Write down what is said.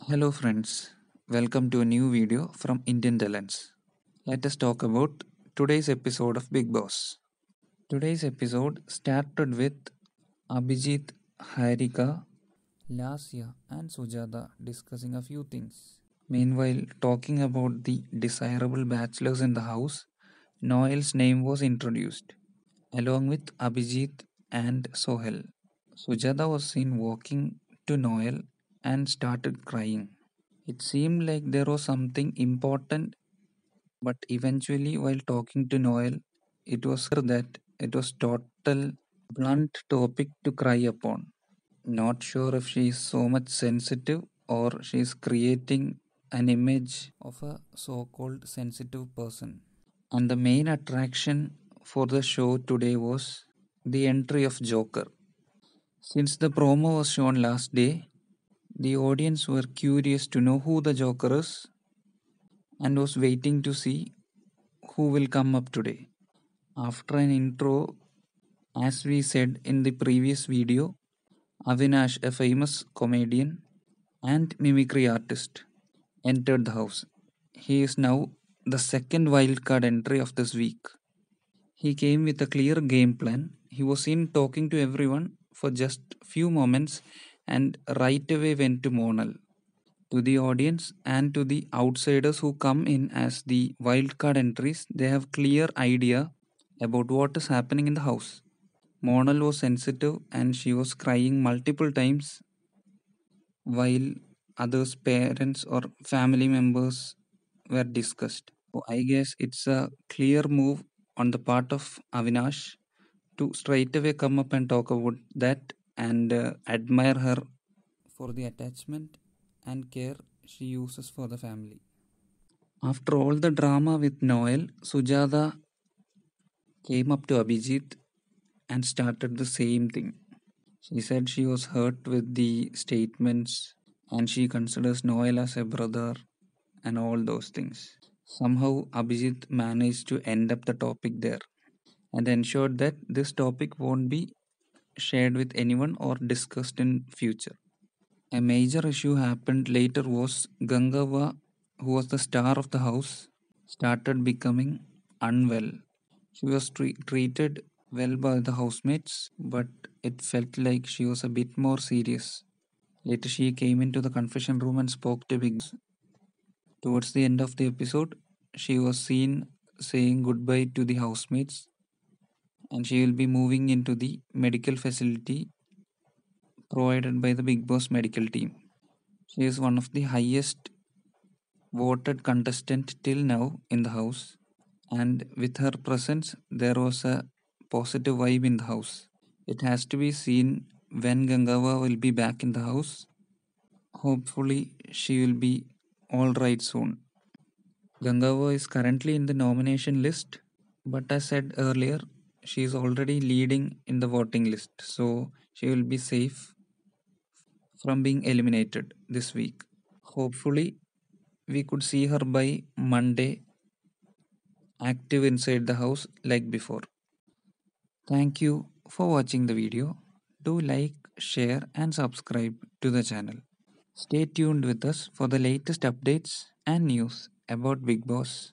Hello friends, welcome to a new video from Indian Talents. Let us talk about today's episode of Big Boss. Today's episode started with Abhijit, Harika, Lasya and Sujata discussing a few things. Meanwhile, talking about the desirable bachelors in the house, Noel's name was introduced, along with Abhijit and Sohel. Sujata was seen walking to Noel and started crying. It seemed like there was something important, but eventually, while talking to Noel, it was clear that it was total blunt topic to cry upon. Not sure if she is so much sensitive or she is creating an image of a so called sensitive person. And the main attraction for the show today was the entry of Joker. Since the promo was shown last day, the audience were curious to know who the Joker is and was waiting to see who will come up today. After an intro, as we said in the previous video, Avinash, a famous comedian and mimicry artist, entered the house. He is now the second wildcard entry of this week. He came with a clear game plan. He was seen talking to everyone for just few moments and right away went to Monal, to the audience and to the outsiders who come in as the wildcard entries, they have clear idea about what is happening in the house. Monal was sensitive and she was crying multiple times while others' parents or family members were discussed. So I guess it's a clear move on the part of Avinash to straight away come up and talk about that and uh, admire her for the attachment and care she uses for the family. After all the drama with Noel, Sujata came up to Abhijit and started the same thing. She said she was hurt with the statements and she considers Noel as a brother and all those things. Somehow, Abhijit managed to end up the topic there and ensured that this topic won't be shared with anyone or discussed in future. A major issue happened later was Gangava, who was the star of the house, started becoming unwell. She was tre- treated well by the housemates, but it felt like she was a bit more serious. Later, she came into the confession room and spoke to Biggs. Towards the end of the episode, she was seen saying goodbye to the housemates and she will be moving into the medical facility provided by the Big Boss medical team. She is one of the highest voted contestant till now in the house and with her presence there was a positive vibe in the house. It has to be seen when Gangava will be back in the house. Hopefully she will be all right soon. Gangava is currently in the nomination list but as said earlier she is already leading in the voting list, so she will be safe from being eliminated this week. Hopefully, we could see her by Monday active inside the house like before. Thank you for watching the video. Do like, share, and subscribe to the channel. Stay tuned with us for the latest updates and news about Big Boss.